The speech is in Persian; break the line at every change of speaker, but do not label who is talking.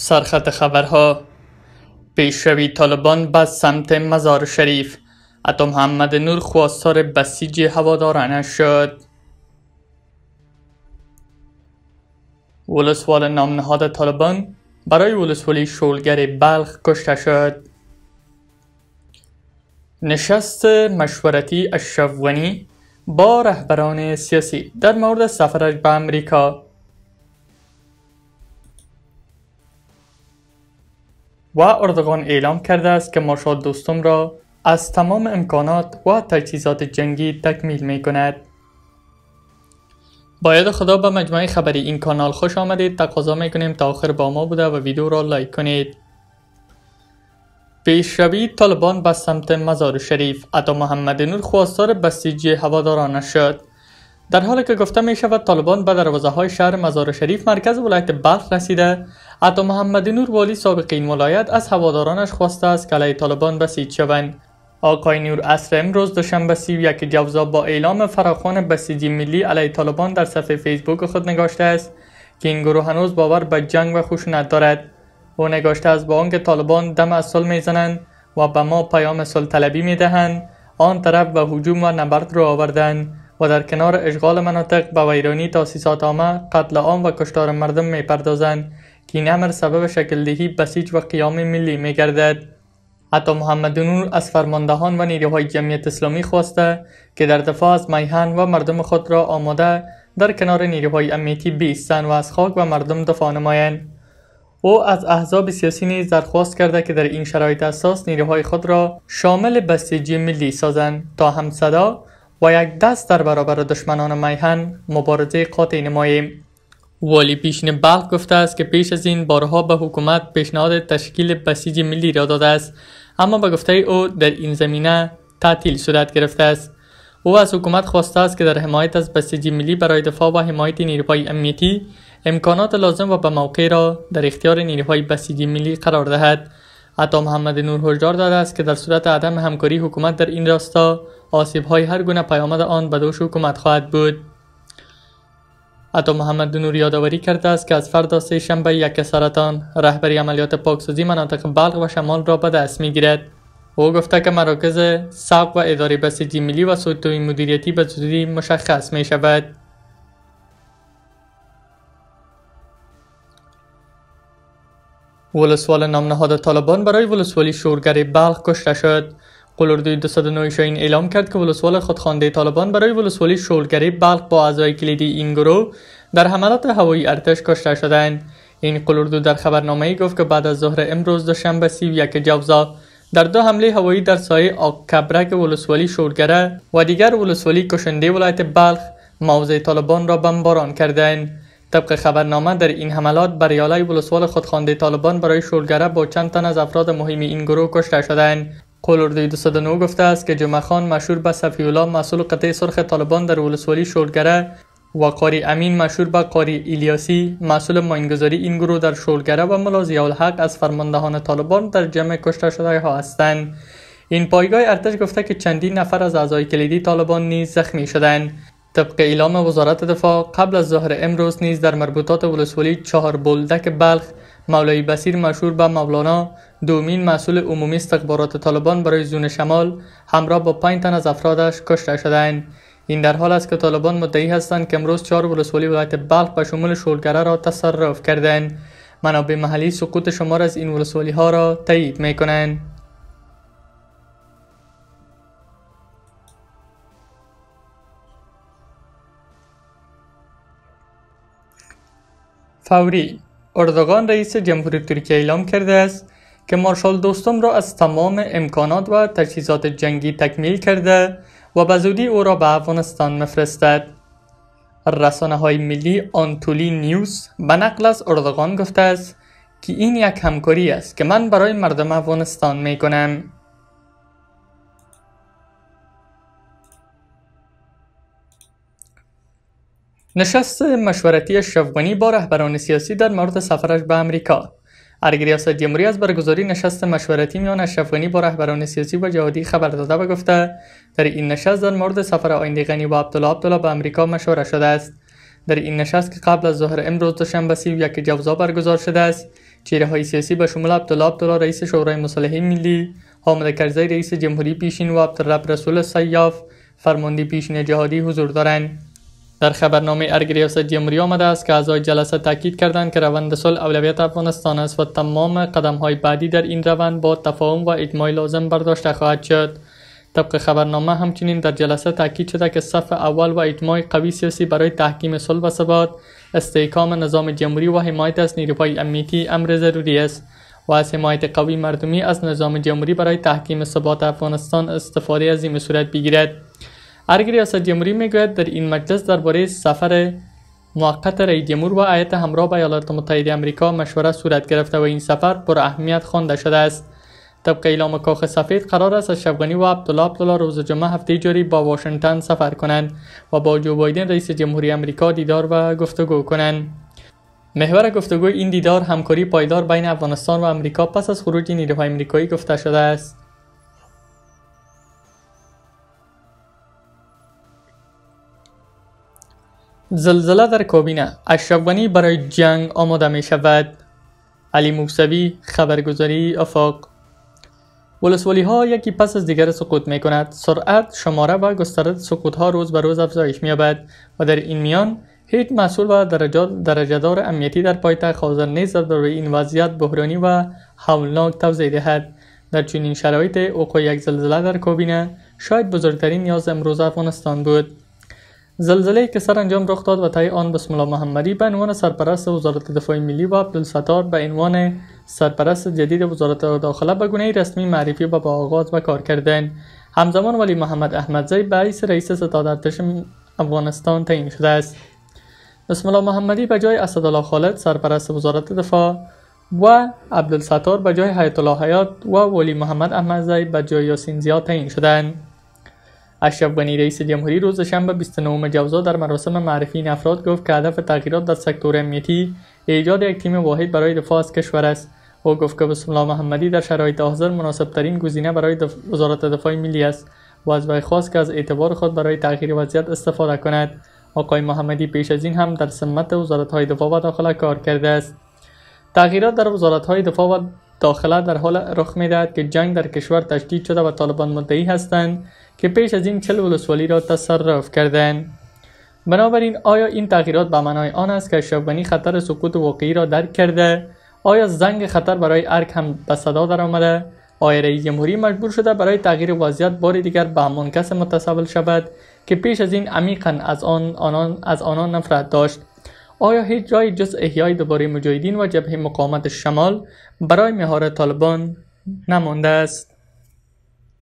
سرخط خبرها پیشروی طالبان به سمت مزار شریف عطا محمد نور خواستار بسیج هوادارانه شد ولسوال نامنهاد طالبان برای ولسوالی شولگر بلخ کشته شد نشست مشورتی اشرف با رهبران سیاسی در مورد سفرش به امریکا و اردوغان اعلام کرده است که مارشال دوستم را از تمام امکانات و تجهیزات جنگی تکمیل می کند. باید خدا به مجموعه خبری این کانال خوش آمدید تقاضا می کنیم تا آخر با ما بوده و ویدیو را لایک کنید. پیش روی طالبان به سمت مزار شریف عطا محمد نور خواستار بسیجی هوادارانه شد. در حالی که گفته می شود طالبان به دروازه های شهر مزار شریف مرکز ولایت بلخ رسیده عطا محمد نور والی سابق این ولایت از هوادارانش خواسته است که علیه طالبان بسیج شوند آقای نور اصر امروز دوشنبه 31 جوزا با اعلام فراخوان بسیجی ملی علیه طالبان در صفحه فیسبوک خود نگاشته است که این گروه هنوز باور به جنگ و خشونت دارد او نگاشته است با آنکه طالبان دم از صلح میزنند و به ما پیام صلح طلبی میدهند آن طرف به هجوم و نبرد را آوردند و در کنار اشغال مناطق به ویرانی تاسیسات آمه، قتل عام و کشتار مردم می پردازند که این امر سبب شکل دهی بسیج و قیام ملی می گردد. حتی محمد نور از فرماندهان و نیروهای جمعیت اسلامی خواسته که در دفاع از میهن و مردم خود را آماده در کنار نیروهای امنیتی بیستند و از خاک و مردم دفاع نمایند او از احزاب سیاسی نیز درخواست کرده که در این شرایط اساس نیروهای خود را شامل بسیجی ملی سازند تا همصدا و یک دست در برابر دشمنان میهن مبارزه قاطع نماییم والی پیشین بلخ گفته است که پیش از این بارها به حکومت پیشنهاد تشکیل بسیج ملی را داده است اما به گفته او در این زمینه تعطیل صورت گرفته است او از حکومت خواسته است که در حمایت از بسیج ملی برای دفاع و حمایت نیروهای امنیتی امکانات لازم و به موقع را در اختیار نیروهای بسیج ملی قرار دهد عطا محمد نور داده است که در صورت عدم همکاری حکومت در این راستا آسیب های هر گونه پیامد آن به دوش حکومت خواهد بود عطا محمد نور یادآوری کرده است که از فردا سه شنبه یک سرطان رهبری عملیات پاکسازی مناطق بلق و شمال را به دست میگیرد او گفته که مراکز سب و اداره بسیجی ملی و سوتوی مدیریتی به زودی مشخص می شود ولسوال نامنهاد طالبان برای ولسوالی شورگری بلخ کشته شد قلوردوی 209 شاهین اعلام کرد که ولسوال خودخوانده طالبان برای ولسوالی شولگری بلخ با اعضای کلیدی این گروه در حملات هوایی ارتش کشته شدند این قلوردو در خبرنامه ای گفت که بعد از ظهر امروز دوشنبه 31 جوزا در دو حمله هوایی در سایه آکبرک ولسوالی شولگره و دیگر ولسوالی کشنده ولایت بلخ موضع طالبان را بمباران کردند طبق خبرنامه در این حملات بر ولسوال خودخوانده طالبان برای شولگره با چند تن از افراد مهم این گروه کشته شدند قلردوی 209 گفته است که جمعه خان مشهور به صفی الله مسئول قطعه سرخ طالبان در ولسوالی شولگره و قاری امین مشهور به قاری ایلیاسی مسئول ماینگذاری این گروه در شولگره و ملازی الحق از فرماندهان طالبان در جمع کشته شده ها هستند این پایگاه ارتش گفته که چندین نفر از اعضای کلیدی طالبان نیز زخمی شدند طبق اعلام وزارت دفاع قبل از ظهر امروز نیز در مربوطات ولسوالی چهار بلدک بلخ مولای بسیر مشهور به مولانا دومین مسئول عمومی استخبارات طالبان برای زون شمال همراه با پنج تن از افرادش کشته شدند این در حال است که طالبان مدعی هستند که امروز چهار ولسوالی ولایت بلخ به شمول شولگره را تصرف کردند منابع محلی سقوط شمار از این ولسوالی ها را تایید می کنند اردوغان رئیس جمهور ترکیه اعلام کرده است که مارشال دوستم را از تمام امکانات و تجهیزات جنگی تکمیل کرده و به زودی او را به افغانستان مفرستد. رسانه های ملی آنتولی نیوز به نقل از اردوغان گفته است که این یک همکاری است که من برای مردم افغانستان می کنم. نشست مشورتی شفغانی با رهبران سیاسی در مورد سفرش به امریکا ارگ ریاست جمهوری از برگزاری نشست مشورتی میان اشرفغانی با رهبران سیاسی و جهادی خبر داده و گفته در این نشست در مورد سفر آینده غنی و عبدالله عبدالله به امریکا مشوره شده است در این نشست که قبل از ظهر امروز دوشنبه یک جوزا برگزار شده است چهره های سیاسی به شمول عبدالله عبدالله رئیس شورای مصالحه ملی حامد کرزی رئیس جمهوری پیشین و عبدالرب رسول سیاف فرمانده پیشین جهادی حضور دارند در خبرنامه ریاست جمهوری آمده است که اعضای جلسه تاکید کردند که روند صلح اولویت افغانستان است و تمام قدم های بعدی در این روند با تفاهم و اجماع لازم برداشته خواهد شد طبق خبرنامه همچنین در جلسه تاکید شده که صف اول و اجماع قوی سیاسی برای تحکیم صلح و ثبات استحکام نظام جمهوری و حمایت از نیروهای امنیتی امر ضروری است و از حمایت قوی مردمی از نظام جمهوری برای تحکیم ثبات افغانستان استفاده از این صورت بگیرد ارگ ریاست جمهوری میگوید در این مجلس درباره سفر موقت رئیس جمهور و آیت همراه به ایالات متحده آمریکا مشوره صورت گرفته و این سفر پر اهمیت خوانده شده است طبق اعلام کاخ سفید قرار است از و عبدالله عبدالله روز جمعه هفته جاری با واشنگتن سفر کنند و با جو بایدن رئیس جمهوری آمریکا دیدار و گفتگو کنند محور گفتگو این دیدار همکاری پایدار بین افغانستان و آمریکا پس از خروج نیروهای آمریکایی گفته شده است زلزله در کابینه اشرفغنی برای جنگ آماده می شود علی موسوی خبرگزاری افاق ولسوالی ها یکی پس از دیگر سقوط می کند سرعت شماره و گسترد سقوط ها روز به روز افزایش می یابد و در این میان هیچ مسئول و درجهدار امنیتی در پایتخت حاضر نیست در این وضعیت بحرانی و حولناک توضیح دهد در چنین شرایط وقوع یک زلزله در کابینه شاید بزرگترین نیاز امروز افغانستان بود زلزله که انجام رخ داد و تای آن بسم الله محمدی به عنوان سرپرست وزارت دفاع ملی و عبدالستار به عنوان سرپرست جدید وزارت داخله به گونه رسمی معرفی و با آغاز و کار کردن همزمان ولی محمد احمدزی به رئیس رئیس ستاد ارتش افغانستان تعیین شده است بسم الله محمدی به جای اسدالله خالد سرپرست وزارت دفاع و عبدالستار به جای حیات الله حیات و ولی محمد احمدزی به جای یاسین زیاد تعیین شدند اشرف غنی رئیس جمهوری روز شنبه 29 جوزا در مراسم معرفی این افراد گفت که هدف تغییرات در سکتور امنیتی ایجاد یک تیم واحد برای دفاع از کشور است او گفت که بسم الله محمدی در شرایط حاضر ترین گزینه برای دف... وزارت دفاع ملی است و از وی خواست که از اعتبار خود برای تغییر وضعیت استفاده کند آقای محمدی پیش از این هم در سمت وزارت های دفاع و داخله کار کرده است تغییرات در وزارت های دفاع و داخله در حال رخ میدهد که جنگ در کشور تشدید شده و طالبان مدعی هستند که پیش از این چل ولسوالی را تصرف کردند بنابراین آیا این تغییرات به معنای آن است که اشرفغنی خطر سکوت واقعی را درک کرده آیا زنگ خطر برای ارک هم به صدا درآمده آیا رئیس جمهوری مجبور شده برای تغییر وضعیت بار دیگر به همان کس متصل شود که پیش از این عمیقا از آن آنان از آنان نفرت داشت آیا هیچ جایی جز احیای دوباره مجاهدین و جبهه مقاومت شمال برای مهار طالبان نمانده است؟